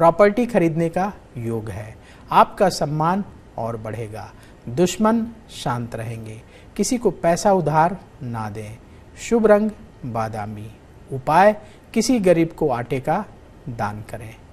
property खरीदने का योग है आपका सम्मान और बढ़ेगा दुश्मन शांत रहेंगे किसी को पैसा उधार ना दें शुभ रंग बादामी उपाय किसी गरीब को आटे का दान करें